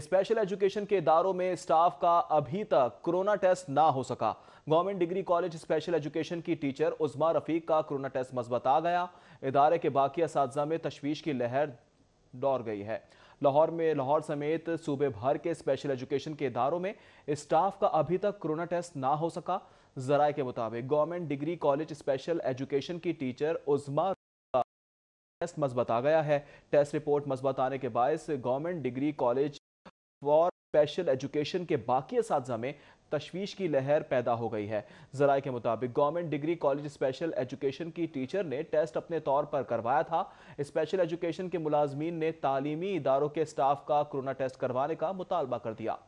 special education के इदारों में स्टाफ का अभी तक कोरोना टेस्ट ना हो सका government degree college special education की टीचर उजमा रफीक का कोरोना टेस्ट मजबत आ गया इदारे के बाकी इस में तशवीश की लहर दौड़ गई है लाहौर में लाहौर समेत सूबे भर के स्पेशल एजुकेशन के इदारों में स्टाफ का अभी तक कोरोना टेस्ट ना हो सका जराए के मुताबिक government degree college special education की टीचर उजमा टेस्ट मजबत आ गया है टेस्ट रिपोर्ट मजबत आने के बायस government degree college for special education के बाकी इस में तशवीश की लहर पैदा हो गई है जरा के मुताबिक government degree college special education की टीचर ने टेस्ट अपने तौर पर करवाया था स्पेशल एजुकेशन के मुलाजमीन ने तालीमी इदारों के स्टाफ का कोरोना टेस्ट करवाने का मुतालबा कर दिया